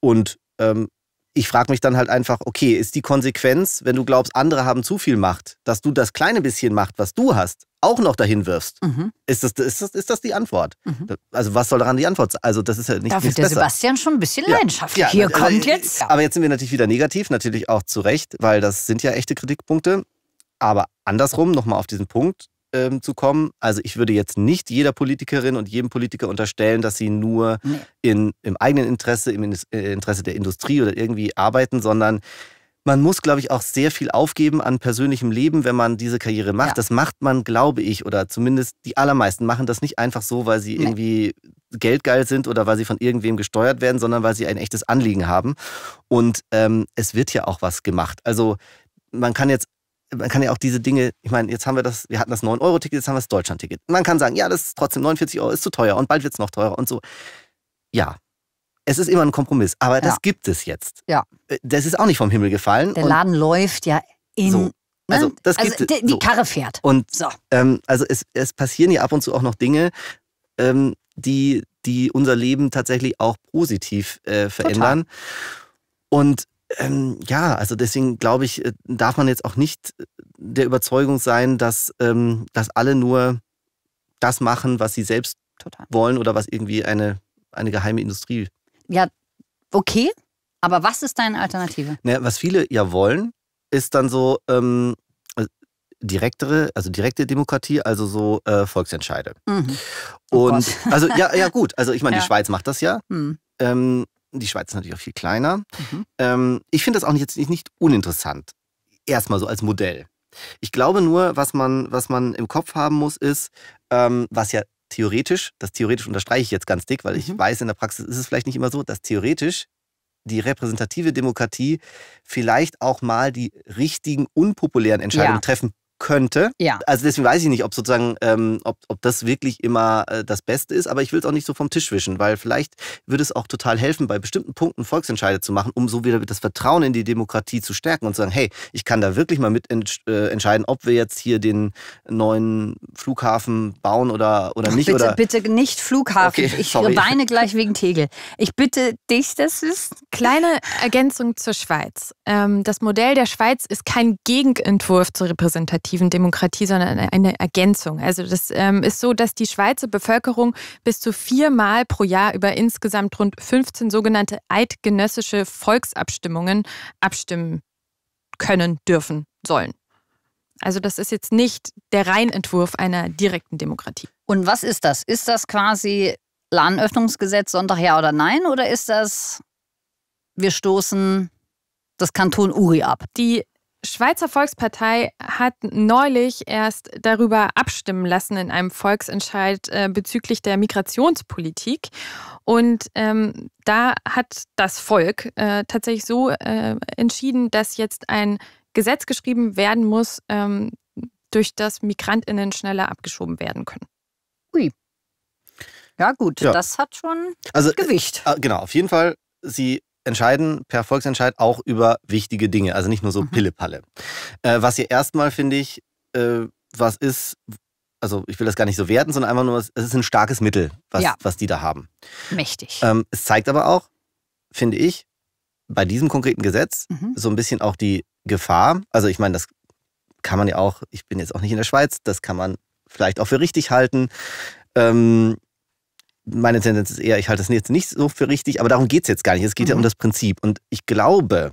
S2: Und ähm, ich frage mich dann halt einfach, okay, ist die Konsequenz, wenn du glaubst, andere haben zu viel Macht, dass du das kleine bisschen Macht, was du hast, auch noch dahin wirfst? Mhm. Ist, das, ist, das, ist das die Antwort? Mhm. Also was soll daran die Antwort sein? Also das ist ja nicht Da wird der besser.
S1: Sebastian schon ein bisschen ja. leidenschaftlich. Ja, Hier also, kommt jetzt.
S2: Aber jetzt sind wir natürlich wieder negativ, natürlich auch zu Recht, weil das sind ja echte Kritikpunkte. Aber andersrum, nochmal auf diesen Punkt ähm, zu kommen, also ich würde jetzt nicht jeder Politikerin und jedem Politiker unterstellen, dass sie nur nee. in, im eigenen Interesse, im äh, Interesse der Industrie oder irgendwie arbeiten, sondern man muss, glaube ich, auch sehr viel aufgeben an persönlichem Leben, wenn man diese Karriere macht. Ja. Das macht man, glaube ich, oder zumindest die allermeisten machen das nicht einfach so, weil sie nee. irgendwie geldgeil sind oder weil sie von irgendwem gesteuert werden, sondern weil sie ein echtes Anliegen haben. Und ähm, es wird ja auch was gemacht. Also man kann jetzt man kann ja auch diese Dinge, ich meine, jetzt haben wir das, wir hatten das 9-Euro-Ticket, jetzt haben wir das Deutschland-Ticket. Man kann sagen, ja, das ist trotzdem 49 Euro, ist zu teuer und bald wird es noch teurer und so. Ja, es ist immer ein Kompromiss, aber das gibt es jetzt. Ja. Äh, das ist auch nicht vom Himmel gefallen. Der Laden
S1: läuft ja in. So. Ne? Also, das also gibt, die, die so. Karre fährt.
S2: Und so. ähm, also es, es passieren ja ab und zu auch noch Dinge, ähm, die, die unser Leben tatsächlich auch positiv äh, verändern. Total. Und ähm, ja, also deswegen glaube ich, äh, darf man jetzt auch nicht äh, der Überzeugung sein, dass, ähm, dass alle nur das machen, was sie selbst Total. wollen oder was irgendwie eine, eine geheime Industrie.
S1: Ja, okay, aber was ist deine Alternative?
S2: Naja, was viele ja wollen, ist dann so ähm, äh, direktere, also direkte Demokratie, also so äh, Volksentscheide. Mhm. Oh und Gott. also ja, ja [LAUGHS] gut, also ich meine, ja. die Schweiz macht das ja. Mhm. Ähm, die Schweiz ist natürlich auch viel kleiner. Mhm. Ähm, ich finde das auch jetzt nicht, nicht uninteressant. Erstmal so als Modell. Ich glaube nur, was man, was man im Kopf haben muss, ist, ähm, was ja theoretisch, das theoretisch unterstreiche ich jetzt ganz dick, weil mhm. ich weiß, in der Praxis ist es vielleicht nicht immer so, dass theoretisch die repräsentative Demokratie vielleicht auch mal die richtigen, unpopulären Entscheidungen ja. treffen könnte. Ja. Also deswegen weiß ich nicht, ob sozusagen, ähm, ob, ob das wirklich immer äh, das Beste ist, aber ich will es auch nicht so vom Tisch wischen, weil vielleicht würde es auch total helfen, bei bestimmten Punkten Volksentscheide zu machen, um so wieder das Vertrauen in die Demokratie zu stärken und zu sagen, hey, ich kann da wirklich mal mit ent äh, entscheiden, ob wir jetzt hier den neuen Flughafen bauen oder, oder Ach, nicht. Bitte,
S1: oder
S3: bitte nicht Flughafen. Okay, ich sorry. weine gleich [LAUGHS] wegen Tegel. Ich bitte dich, das ist. eine Kleine Ergänzung zur Schweiz. Ähm, das Modell der Schweiz ist kein Gegenentwurf zur Repräsentativität repräsentativen Demokratie, sondern eine Ergänzung. Also das ähm, ist so, dass die Schweizer Bevölkerung bis zu viermal pro Jahr über insgesamt rund 15 sogenannte eidgenössische Volksabstimmungen abstimmen können, dürfen, sollen. Also das ist jetzt nicht der Reinentwurf einer direkten Demokratie. Und was ist
S1: das? Ist das quasi Lahnöffnungsgesetz Sonntag ja oder nein? Oder ist das,
S3: wir stoßen das Kanton Uri ab? Die Schweizer Volkspartei hat neulich erst darüber abstimmen lassen in einem Volksentscheid äh, bezüglich der Migrationspolitik. Und ähm, da hat das Volk äh, tatsächlich so äh, entschieden, dass jetzt ein Gesetz geschrieben werden muss, ähm, durch das Migrantinnen schneller abgeschoben werden können. Ui.
S2: Ja gut, ja. das hat schon also, äh, Gewicht. Ah, genau, auf jeden Fall. Sie entscheiden per Volksentscheid auch über wichtige Dinge, also nicht nur so mhm. Pillepalle. Äh, was hier erstmal finde ich, äh, was ist, also ich will das gar nicht so werten, sondern einfach nur, es ist ein starkes Mittel, was, ja. was die da haben. Mächtig. Ähm, es zeigt aber auch, finde ich, bei diesem konkreten Gesetz mhm. so ein bisschen auch die Gefahr. Also ich meine, das kann man ja auch, ich bin jetzt auch nicht in der Schweiz, das kann man vielleicht auch für richtig halten. Ähm, meine Tendenz ist eher, ich halte das jetzt nicht so für richtig, aber darum geht es jetzt gar nicht. Es geht mhm. ja um mhm. das Prinzip. Und ich glaube,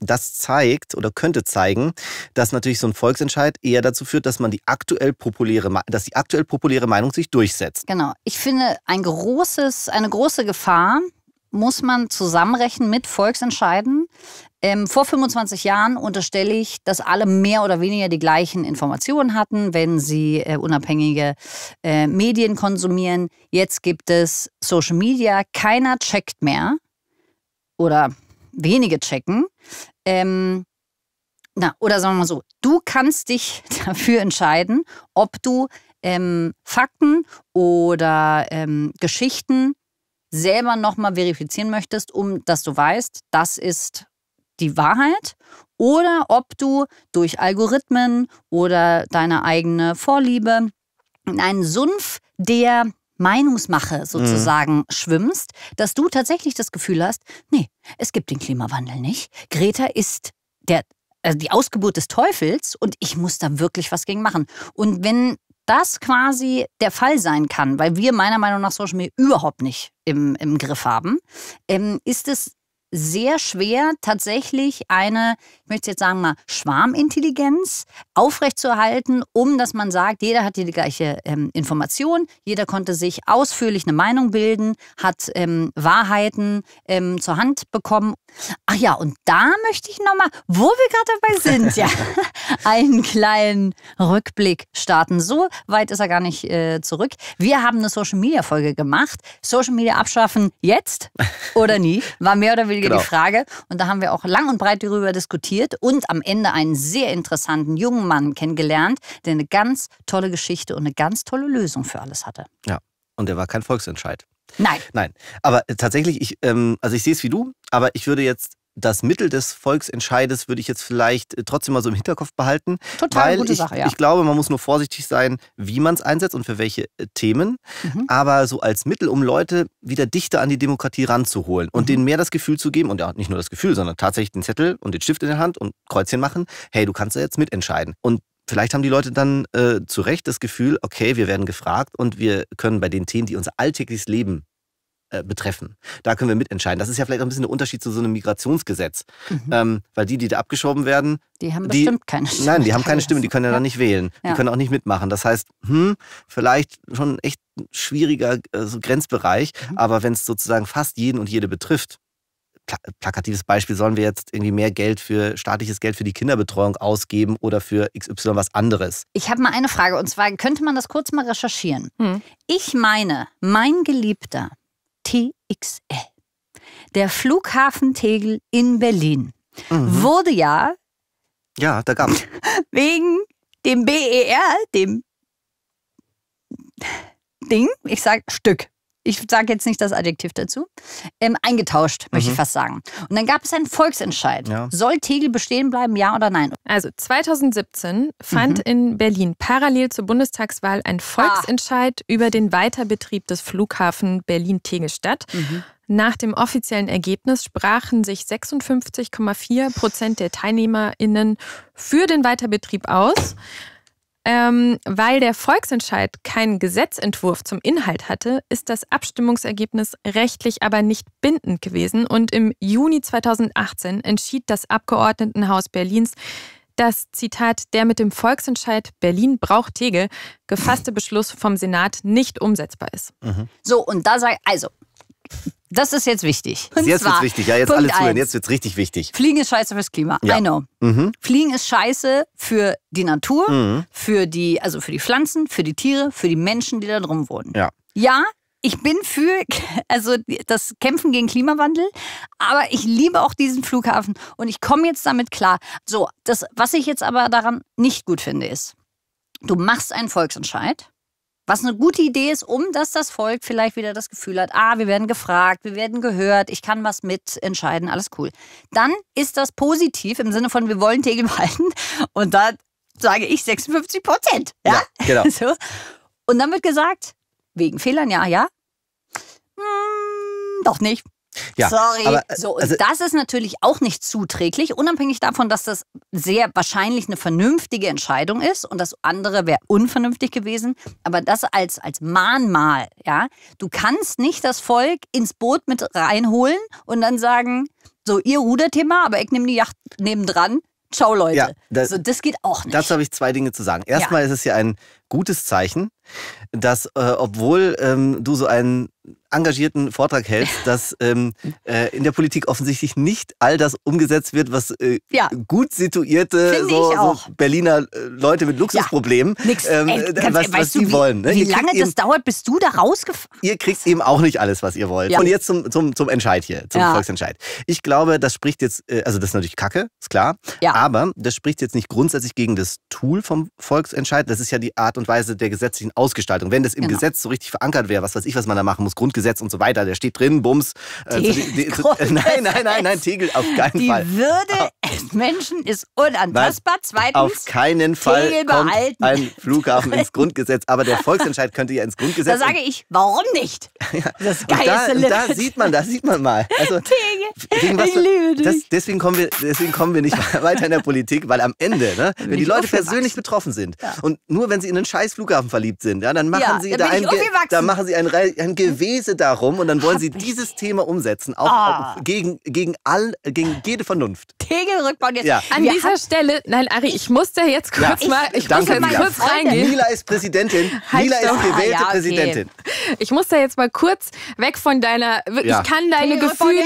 S2: das zeigt oder könnte zeigen, dass natürlich so ein Volksentscheid eher dazu führt, dass man die aktuell populäre, dass die aktuell populäre Meinung sich durchsetzt.
S1: Genau. Ich finde ein großes, eine große Gefahr muss man zusammenrechnen mit Volksentscheiden. Ähm, vor 25 Jahren unterstelle ich, dass alle mehr oder weniger die gleichen Informationen hatten, wenn sie äh, unabhängige äh, Medien konsumieren. Jetzt gibt es Social Media. Keiner checkt mehr oder wenige checken. Ähm, na, oder sagen wir mal so, du kannst dich [LAUGHS] dafür entscheiden, ob du ähm, Fakten oder ähm, Geschichten selber nochmal verifizieren möchtest, um dass du weißt, das ist die Wahrheit oder ob du durch Algorithmen oder deine eigene Vorliebe in einen Sumpf der Meinungsmache mhm. sozusagen mhm. schwimmst, dass du tatsächlich das Gefühl hast, nee, es gibt den Klimawandel nicht. Greta ist der also die Ausgeburt des Teufels und ich muss da wirklich was gegen machen. Und wenn das quasi der Fall sein kann, weil wir meiner Meinung nach Social Media überhaupt nicht im, im Griff haben, ähm, ist es sehr schwer, tatsächlich eine, ich möchte jetzt sagen mal, Schwarmintelligenz aufrechtzuerhalten, um dass man sagt, jeder hatte die gleiche ähm, Information, jeder konnte sich ausführlich eine Meinung bilden, hat ähm, Wahrheiten ähm, zur Hand bekommen. Ach ja, und da möchte ich nochmal, wo wir gerade dabei sind, ja, [LAUGHS] einen kleinen Rückblick starten. So weit ist er gar nicht äh, zurück. Wir haben eine Social-Media-Folge gemacht. Social-Media abschaffen jetzt oder nie, war mehr oder weniger Folge genau. Frage. Und da haben wir auch lang und breit darüber diskutiert und am Ende einen sehr interessanten jungen Mann kennengelernt, der eine ganz tolle Geschichte und eine ganz tolle Lösung für alles hatte.
S2: Ja, und der war kein Volksentscheid. Nein. Nein. Aber äh, tatsächlich, ich, ähm, also ich sehe es wie du, aber ich würde jetzt das Mittel des Volksentscheides würde ich jetzt vielleicht äh, trotzdem mal so im Hinterkopf behalten. Total weil gute ich, Sache, ja. Ich glaube, man muss nur vorsichtig sein, wie man es einsetzt und für welche äh, Themen. Mhm. Aber so als Mittel, um Leute wieder dichter an die Demokratie ranzuholen und mhm. denen mehr das Gefühl zu geben und ja, nicht nur das Gefühl, sondern tatsächlich den Zettel und den Stift in der Hand und Kreuzchen machen. Hey, du kannst da jetzt mitentscheiden. Und vielleicht haben die Leute dann äh, zu Recht das Gefühl, okay, wir werden gefragt und wir können bei den Themen, die unser alltägliches Leben äh, betreffen. Da können wir mitentscheiden. Das ist ja vielleicht auch ein bisschen der Unterschied zu so einem Migrationsgesetz. Mhm. Ähm, weil die, die da abgeschoben werden,
S1: die haben die, bestimmt
S2: keine Stimme. Nein, die haben keine Stimme, die also, können ja, ja. dann nicht wählen. Ja. Die können auch nicht mitmachen. Das heißt, hm, vielleicht schon echt ein schwieriger äh, so Grenzbereich, mhm. aber wenn es sozusagen fast jeden und jede betrifft, äh, plakatives Beispiel, sollen wir jetzt irgendwie mehr Geld für staatliches Geld für die Kinderbetreuung ausgeben oder für XY was anderes?
S1: Ich habe mal eine Frage und zwar könnte man das kurz mal recherchieren. Hm. Ich meine, mein Geliebter TXL. Der Flughafen Tegel in Berlin mhm. wurde ja.
S2: Ja, da gab's.
S1: [LAUGHS] Wegen dem BER, dem Ding, ich sag Stück ich sage jetzt nicht das Adjektiv dazu, ähm, eingetauscht, möchte ich mhm. fast
S3: sagen. Und dann gab es einen Volksentscheid. Ja. Soll Tegel bestehen bleiben, ja oder nein? Also 2017 fand mhm. in Berlin parallel zur Bundestagswahl ein Volksentscheid ah. über den Weiterbetrieb des Flughafen Berlin-Tegel statt. Mhm. Nach dem offiziellen Ergebnis sprachen sich 56,4 Prozent der TeilnehmerInnen für den Weiterbetrieb aus. Ähm, weil der Volksentscheid keinen Gesetzentwurf zum Inhalt hatte, ist das Abstimmungsergebnis rechtlich aber nicht bindend gewesen und im Juni 2018 entschied das Abgeordnetenhaus Berlins, dass, Zitat, der mit dem Volksentscheid Berlin braucht Tegel gefasste Beschluss vom Senat nicht umsetzbar ist. Mhm. So, und da sei, also, das ist jetzt wichtig. Und jetzt wird's
S1: wichtig, ja, jetzt Punkt alle zuhören, jetzt
S2: wird's richtig wichtig.
S1: Fliegen ist scheiße fürs Klima. Ja. I know. Mhm. Fliegen ist scheiße für die Natur, mhm. für die, also für die Pflanzen, für die Tiere, für die Menschen, die da drum wohnen. Ja. Ja, ich bin für also das Kämpfen gegen Klimawandel, aber ich liebe auch diesen Flughafen und ich komme jetzt damit klar. So, das, was ich jetzt aber daran nicht gut finde, ist, du machst einen Volksentscheid was eine gute Idee ist, um dass das Volk vielleicht wieder das Gefühl hat, ah, wir werden gefragt, wir werden gehört, ich kann was mitentscheiden, alles cool. Dann ist das positiv im Sinne von, wir wollen Tegel [LAUGHS] behalten und da sage ich 56 Prozent. Ja? ja? genau. [LAUGHS] So. Und dann wird gesagt, wegen Fehlern, ja, ja. Hm, doch nicht. Ja, Sorry. Aber, äh, so, also, das ist natürlich auch nicht zuträglich, unabhängig davon, dass das sehr wahrscheinlich eine vernünftige Entscheidung ist und das andere wäre unvernünftig gewesen. Aber das als, als Mahnmal, ja. Du kannst nicht das Volk ins Boot mit reinholen und dann sagen, so, ihr Ruderthema, aber ich nehme die Yacht nebendran. Ciao, Leute. Ja, das, also, das geht auch nicht.
S2: Dazu habe ich zwei Dinge zu sagen. Erstmal ja. ist es ja ein gutes Zeichen, dass äh, obwohl ähm, du so einen engagierten Vortrag hältst, [LAUGHS] dass ähm, äh, in der Politik offensichtlich nicht all das umgesetzt wird, was äh, ja. gut situierte so, so, Berliner äh, Leute mit Luxusproblemen, ja. ähm, ey, äh, was, ey, was die wie, wollen. Ne? Wie ihr lange das eben,
S1: dauert, bis du
S2: da rausgefahren Ihr kriegt eben auch nicht alles, was ihr wollt. Ja. Und jetzt zum, zum, zum Entscheid hier, zum ja. Volksentscheid. Ich glaube, das spricht jetzt, äh, also das ist natürlich Kacke, ist klar, ja. aber das spricht jetzt nicht grundsätzlich gegen das Tool vom Volksentscheid. Das ist ja die Art und Weise der gesetzlichen Ausgestaltung Veranstaltung. Wenn das im genau. Gesetz so richtig verankert wäre, was weiß ich, was man da machen muss, Grundgesetz und so weiter, der steht drin, Bums. Äh, die, die, [LAUGHS] die, nein, nein, nein, nein, Tegel auf keinen die Fall. Die Würde ah.
S1: des Menschen ist unantastbar. Zweitens, auf
S2: keinen Fall Tegel kommt behalten. ein Flughafen ins [LAUGHS] Grundgesetz, aber der Volksentscheid könnte ja ins Grundgesetz. Da sage
S1: ich, warum nicht? [LAUGHS]
S2: Das geilste und da, und da sieht man, da sieht man mal. Also,
S1: Tegel, was, ich liebe dich. Das,
S2: deswegen, kommen wir, deswegen kommen wir nicht weiter in der Politik, weil am Ende, ne, wenn die Leute persönlich betroffen sind ja. und nur wenn sie in einen scheiß Flughafen verliebt sind, ja, dann machen ja, sie da, ein, da machen sie ein, ein Gewese darum und dann wollen sie dieses Thema umsetzen, auch, oh. gegen, gegen, all, gegen jede Vernunft.
S3: Tegel jetzt. Ja. An Wir dieser Stelle, nein, Ari, ich muss da jetzt kurz ja, mal, ich danke, muss jetzt Mila. kurz reingehen. Mila
S2: ist Präsidentin. Halt Mila ist gewählte ah, okay. Präsidentin.
S3: Ich muss da jetzt mal kurz weg von deiner, ich kann deine Gefühle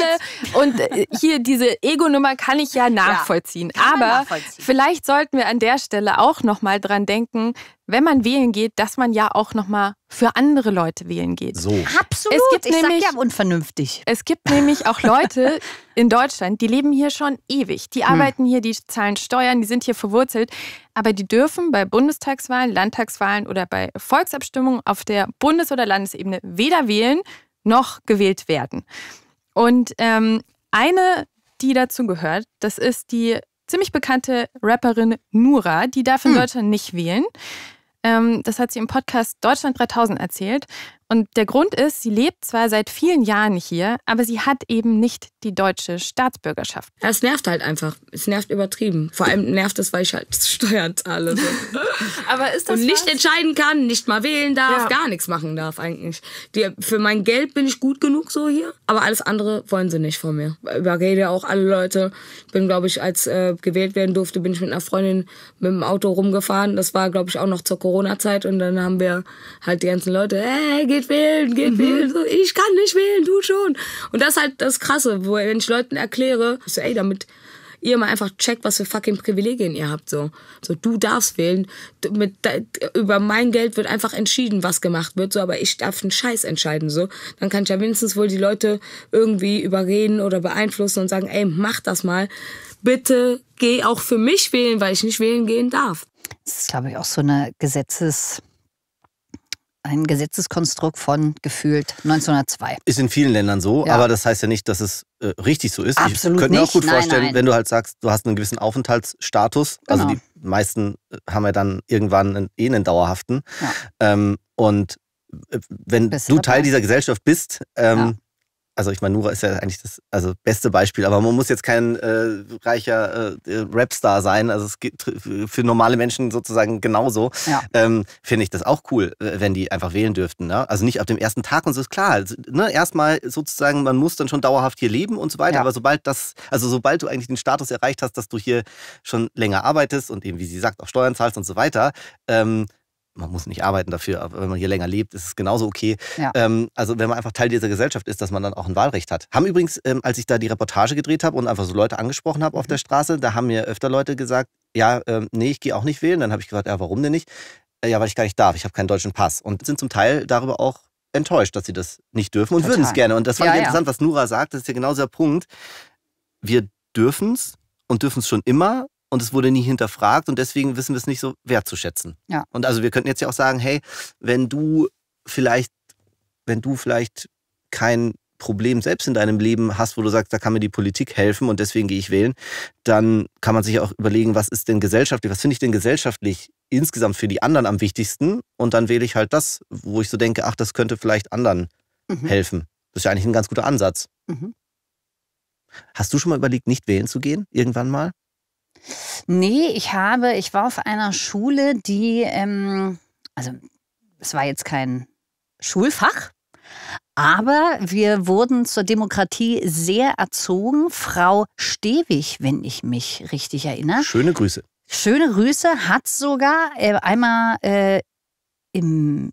S3: und äh, hier diese Ego-Nummer kann ich ja nachvollziehen. Aber nachvollziehen. vielleicht sollten wir an der Stelle auch nochmal dran denken, wenn man wählen geht, dass man ja auch nochmal für andere Leute wählen geht. So. Absolut. Es gibt ich nämlich, sag ja unvernünftig. Es gibt nämlich auch [LAUGHS] Leute in Deutschland, die leben hier schon ewig. Die hm. arbeiten hm. hier, die zahlen Steuern, die sind hier verwurzelt. Aber die dürfen bei Bundestagswahlen, Landtagswahlen oder bei Volksabstimmungen auf der Bundes- oder Landesebene weder wählen noch gewählt werden. Und ähm, eine, die dazu gehört, das ist die ziemlich bekannte Rapperin Nura, die darf in hm. Deutschland nicht wählen. Ähm, das hat sie im Podcast Deutschland 3000 erzählt. Und der Grund ist, sie lebt zwar seit vielen Jahren hier, aber sie hat eben nicht die deutsche Staatsbürgerschaft. Ja, es nervt halt einfach. Es nervt übertrieben. Vor allem nervt es, weil ich halt [LAUGHS] Steuern zahle. [LAUGHS] aber ist das Und nicht was? entscheiden kann, nicht mal wählen darf, ja. gar nichts machen darf eigentlich. Die, für mein Geld bin ich gut genug so hier, aber alles andere wollen sie nicht von mir. Überrede auch alle Leute. Ich bin, glaube ich, als äh, gewählt werden durfte, bin ich mit einer Freundin mit dem Auto rumgefahren. Das war, glaube ich, auch noch zur Corona-Zeit. Und dann haben wir halt die ganzen Leute, hey, geht wählen, geht mhm. wählen. So, ich kann nicht wählen, du schon. Und das ist halt das Krasse, wo wenn ich Leuten erkläre, so, ey, damit ihr mal einfach checkt, was für fucking Privilegien ihr habt. So, so du darfst wählen. Mit, über mein Geld wird einfach entschieden, was gemacht wird. So, aber ich darf einen Scheiß entscheiden. So, dann kann ich ja wenigstens wohl die Leute irgendwie überreden oder beeinflussen und sagen, ey, mach das mal. Bitte geh auch für mich wählen, weil ich nicht wählen gehen darf.
S1: Das ist, glaube ich, auch so eine Gesetzes ein Gesetzeskonstrukt von gefühlt 1902.
S2: Ist in vielen Ländern so, ja. aber das heißt ja nicht, dass es äh, richtig so ist. Absolut ich könnte mir auch gut nein, vorstellen, nein. wenn du halt sagst, du hast einen gewissen Aufenthaltsstatus. Also genau. Also die meisten äh, haben ja dann irgendwann einen, eh einen dauerhaften. Ja. Ähm, und äh, wenn bist du Teil dieser Gesellschaft bist, ähm, also ich meine, Nura ist ja eigentlich das also beste Beispiel, aber man muss jetzt kein äh, reicher äh, äh Rapstar sein. Also es gibt für normale Menschen sozusagen genauso. Ja. Ähm, Finde ich das auch cool, wenn die einfach wählen dürften. Ne? Also nicht ab dem ersten Tag und so ist klar. Also, ne, erstmal sozusagen, man muss dann schon dauerhaft hier leben und so weiter. Ja. Aber sobald das, also sobald du eigentlich den Status erreicht hast, dass du hier schon länger arbeitest und eben, wie sie sagt, auch Steuern zahlst und so weiter, ähm, man muss nicht arbeiten dafür, aber wenn man hier länger lebt, ist es genauso okay. Ja. Ähm, also wenn man einfach Teil dieser Gesellschaft ist, dass man dann auch ein Wahlrecht hat. Haben übrigens, ähm, als ich da die Reportage gedreht habe und einfach so Leute angesprochen habe auf mhm. der Straße, da haben mir öfter Leute gesagt, ja, ähm, nee, ich gehe auch nicht wählen. Dann habe ich gesagt, ja, warum denn nicht? Äh, ja, weil ich gar nicht darf, ich habe keinen deutschen Pass. Und sind zum Teil darüber auch enttäuscht, dass sie das nicht dürfen und würden es gerne. Und das war ja, interessant, ja. was Nura sagt, das ist ja genau der Punkt. Wir dürfen es und dürfen es schon immer und es wurde nie hinterfragt und deswegen wissen wir es nicht so wertzuschätzen. Ja. Und also wir könnten jetzt ja auch sagen, hey, wenn du vielleicht, wenn du vielleicht kein Problem selbst in deinem Leben hast, wo du sagst, da kann mir die Politik helfen und deswegen gehe ich wählen, dann kann man sich auch überlegen, was ist denn gesellschaftlich, was finde ich denn gesellschaftlich insgesamt für die anderen am wichtigsten und dann wähle ich halt das, wo ich so denke, ach, das könnte vielleicht anderen mhm. helfen. Das ist ja eigentlich ein ganz guter Ansatz. Mhm. Hast du schon mal überlegt, nicht wählen zu gehen, irgendwann mal?
S1: Nee, ich habe, ich war auf einer Schule, die, ähm, also es war jetzt kein Schulfach, aber wir wurden zur Demokratie sehr erzogen. Frau Stewig, wenn ich mich richtig erinnere. Schöne Grüße. Schöne Grüße hat sogar äh, einmal äh, im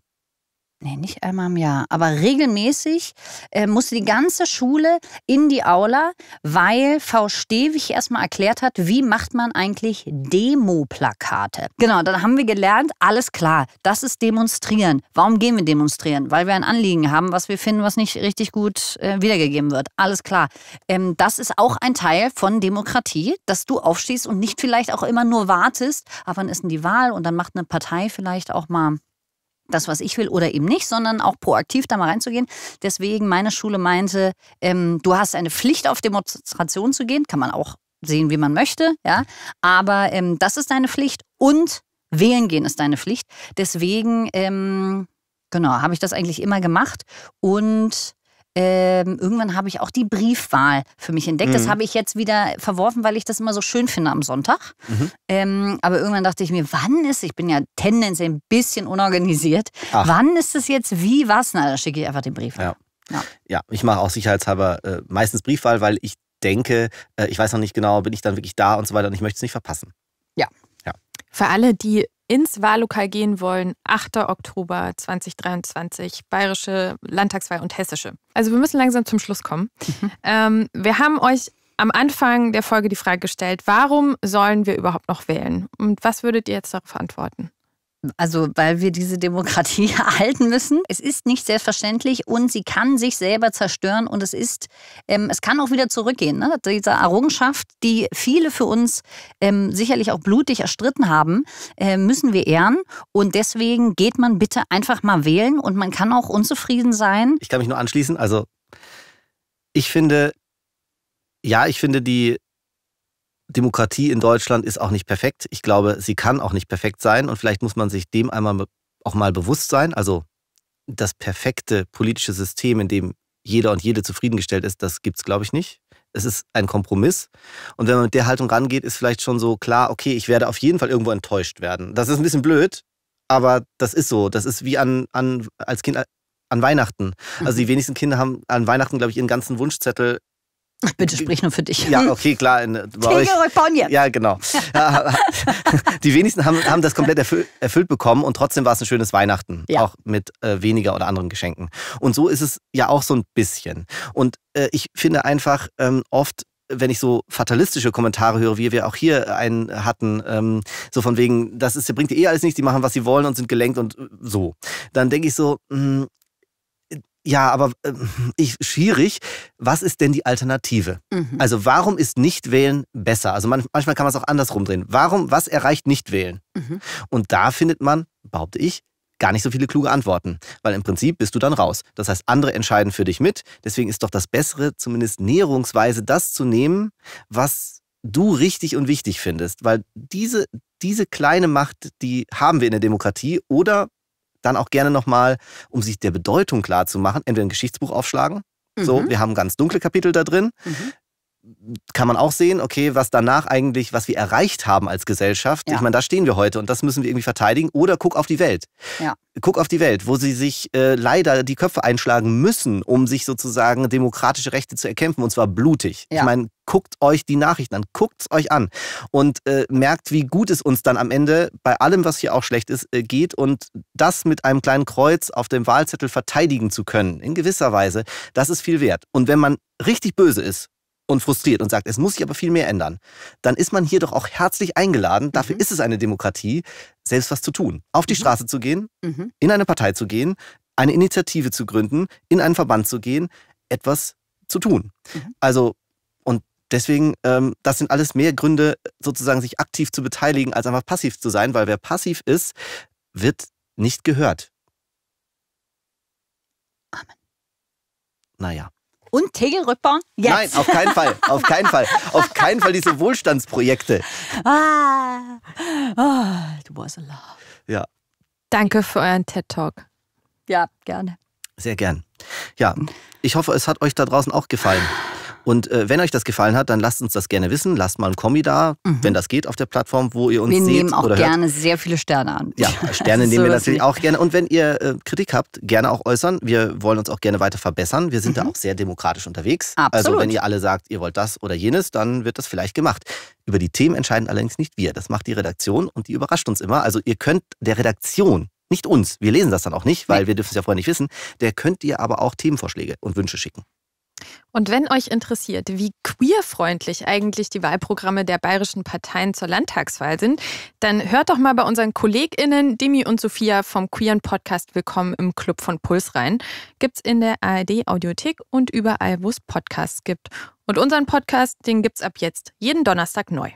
S1: nee, nicht einmal im Jahr, aber regelmäßig äh, musste die ganze Schule in die Aula, weil Frau Stewig erstmal erklärt hat, wie macht man eigentlich Demoplakate. Genau, dann haben wir gelernt, alles klar, das ist demonstrieren. Warum gehen wir demonstrieren? Weil wir ein Anliegen haben, was wir finden, was nicht richtig gut äh, wiedergegeben wird. Alles klar. Ähm, das ist auch ein Teil von Demokratie, dass du aufstehst und nicht vielleicht auch immer nur wartest, aber ah, wann ist denn die Wahl und dann macht eine Partei vielleicht auch mal das, was ich will oder eben nicht, sondern auch proaktiv da mal reinzugehen. Deswegen meine Schule meinte, ähm, du hast eine Pflicht, auf Demonstrationen zu gehen, kann man auch sehen, wie man möchte, ja. Aber ähm, das ist deine Pflicht und wählen gehen ist deine Pflicht. Deswegen, ähm, genau, habe ich das eigentlich immer gemacht und ähm, irgendwann habe ich auch die Briefwahl für mich entdeckt. Mhm. Das habe ich jetzt wieder verworfen, weil ich das immer so schön finde am Sonntag. Mhm. Ähm, aber irgendwann dachte ich mir, wann ist, ich bin ja tendenziell ein bisschen unorganisiert, Ach. wann ist es jetzt wie was? Na, da schicke ich einfach den Brief. Ja.
S2: ja. ja ich mache auch sicherheitshalber äh, meistens Briefwahl, weil ich denke, äh, ich weiß noch nicht genau, bin ich dann wirklich da und so weiter und ich möchte es nicht verpassen.
S3: Ja. ja. Für alle, die ins Wahllokal gehen wollen, 8. Oktober 2023, bayerische Landtagswahl und hessische. Also wir müssen langsam zum Schluss kommen. Mhm. Ähm, wir haben euch am Anfang der Folge die Frage gestellt, warum sollen wir überhaupt noch wählen? Und was würdet ihr jetzt darauf antworten? Also, weil wir diese Demokratie [LAUGHS] erhalten müssen. Es ist nicht
S1: selbstverständlich und sie kann sich selber zerstören und es ist, ähm, es kann auch wieder zurückgehen. Ne? Diese Errungenschaft, die viele für uns ähm, sicherlich auch blutig erstritten haben, äh, müssen wir ehren und deswegen geht man bitte einfach mal wählen und man kann auch unzufrieden sein.
S2: Ich kann mich nur anschließen. Also, ich finde, ja, ich finde die Demokratie in Deutschland ist auch nicht perfekt. Ich glaube, sie kann auch nicht perfekt sein. Und vielleicht muss man sich dem einmal auch mal bewusst sein. Also das perfekte politische System, in dem jeder und jede zufriedengestellt ist, das gibt es, glaube ich, nicht. Es ist ein Kompromiss. Und wenn man mit der Haltung rangeht, ist vielleicht schon so klar, okay, ich werde auf jeden Fall irgendwo enttäuscht werden. Das ist ein bisschen blöd, aber das ist so. Das ist wie an, an als Kind äh, an Weihnachten. Also die mhm. wenigsten Kinder haben an Weihnachten, glaube ich, ihren ganzen Wunschzettel Bitte sprich nur für dich. Ja, okay, klar. In, bei euch, ja, genau. [LAUGHS] die wenigsten haben, haben das komplett erfüll, erfüllt bekommen und trotzdem war es ein schönes Weihnachten. Ja. Auch mit äh, weniger oder anderen Geschenken. Und so ist es ja auch so ein bisschen. Und äh, ich finde einfach, ähm, oft wenn ich so fatalistische Kommentare höre, wie wir auch hier einen hatten, ähm, so von wegen, das ist, bringt dir eh alles nichts, die machen, was sie wollen und sind gelenkt und äh, so, dann denke ich so, mh, hm, ja, aber äh, ich, schwierig. Was ist denn die Alternative? Mhm. Also warum ist Nichtwählen besser? Also man, manchmal kann man es auch andersrum drehen. Warum, was erreicht Nichtwählen? Mhm. Und da findet man, behaupte ich, gar nicht so viele kluge Antworten, weil im Prinzip bist du dann raus. Das heißt, andere entscheiden für dich mit. Deswegen ist doch das Bessere, zumindest näherungsweise, das zu nehmen, was du richtig und wichtig findest, weil diese, diese kleine Macht, die haben wir in der Demokratie oder dann auch gerne nochmal, um sich der Bedeutung klar zu machen, entweder ein Geschichtsbuch aufschlagen. Mhm. So, wir haben ganz dunkle Kapitel da drin. Mhm kann man auch sehen, okay, was danach eigentlich, was wir erreicht haben als Gesellschaft. Ja. Ich meine, da stehen wir heute und das müssen wir irgendwie verteidigen. Oder guck auf die Welt. Ja. Guck auf die Welt, wo sie sich äh, leider die Köpfe einschlagen müssen, um sich sozusagen demokratische Rechte zu erkämpfen und zwar blutig. Ja. Ich meine, guckt euch die Nachrichten an, guckt es euch an und äh, merkt, wie gut es uns dann am Ende bei allem, was hier auch schlecht ist, äh, geht und das mit einem kleinen Kreuz auf dem Wahlzettel verteidigen zu können, in gewisser Weise, das ist viel wert. Und wenn man richtig böse ist und frustriert und sagt, es muss sich aber viel mehr ändern, dann ist man hier doch auch herzlich eingeladen, mhm. dafür ist es eine Demokratie, selbst was zu tun. Auf die mhm. Straße zu gehen, mhm. in eine Partei zu gehen, eine Initiative zu gründen, in einen Verband zu gehen, etwas zu tun. Mhm. Also, und deswegen, ähm, das sind alles mehr Gründe, sozusagen sich aktiv zu beteiligen, als einfach passiv zu sein, weil wer passiv ist, wird nicht gehört. Amen. Naja
S1: und Tegel rückbauen? Jetzt. Nein, auf keinen Fall.
S2: Auf keinen Fall. Auf keinen Fall diese Wohlstandsprojekte.
S3: Ah, oh, du warst a love. Ja. Danke für euren TED Talk. Ja, gerne.
S2: Sehr gern. Ja, ich hoffe, es hat euch da draußen auch gefallen. Und äh, wenn euch das gefallen hat, dann lasst uns das gerne wissen. Lasst mal einen Kommi da, mhm. wenn das geht, auf der Plattform, wo ihr uns wir seht. Wir nehmen auch oder gerne
S1: hört. sehr viele Sterne an. Ja, [LAUGHS] Sterne
S2: nehmen so wir natürlich auch gerne. Und wenn ihr äh, Kritik habt, gerne auch äußern. Wir wollen uns auch gerne weiter verbessern. Wir sind mhm. da auch sehr demokratisch unterwegs. Absolut. Also wenn ihr alle sagt, ihr wollt das oder jenes, dann wird das vielleicht gemacht. Über die Themen entscheiden allerdings nicht wir. Das macht die Redaktion und die überrascht uns immer. Also ihr könnt der Redaktion nicht uns, wir lesen das dann auch nicht, weil nee. wir dürfen es ja vorher nicht wissen, der könnt ihr aber auch Themenvorschläge und Wünsche schicken.
S3: Und wenn euch interessiert, wie queerfreundlich eigentlich die Wahlprogramme der bayerischen Parteien zur Landtagswahl sind, dann hört doch mal bei unseren KollegInnen Demi und Sophia vom queeren Podcast Willkommen im Club von Puls rein. Gibt's in der ARD Audiothek und überall, wo es Podcasts gibt. Und unseren Podcast, den gibt's ab jetzt jeden Donnerstag neu.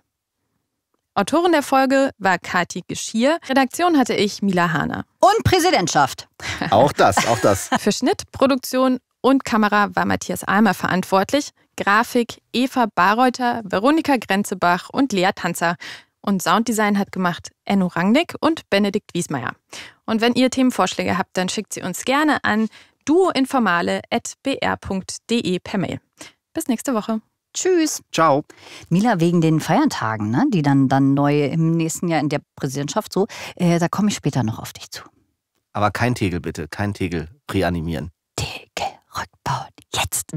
S3: Autorin der Folge war Kati Geschirr. Redaktion hatte ich Mila Hahner. Und Präsidentschaft.
S2: Auch das, auch das.
S3: [LAUGHS] Für Schnitt, Produktion und Kamera war Matthias Almer verantwortlich, Grafik Eva Barreuter, Veronika Grenzebach und Lea Tanzer. Und Sounddesign hat gemacht Enno Rangnick und Benedikt Wiesmeier. Und wenn ihr Themenvorschläge habt, dann schickt sie uns gerne an duoinformale.br.de per Mail. Bis nächste Woche. Tschüss.
S1: Ciao. Mila, wegen den Feiertagen, ne, die dann, dann neu im nächsten Jahr in der Präsidentschaft
S2: so, äh, da komme
S1: ich später noch auf dich zu.
S2: Aber kein Tegel bitte, kein Tegel reanimieren. Rückbau Jetzt!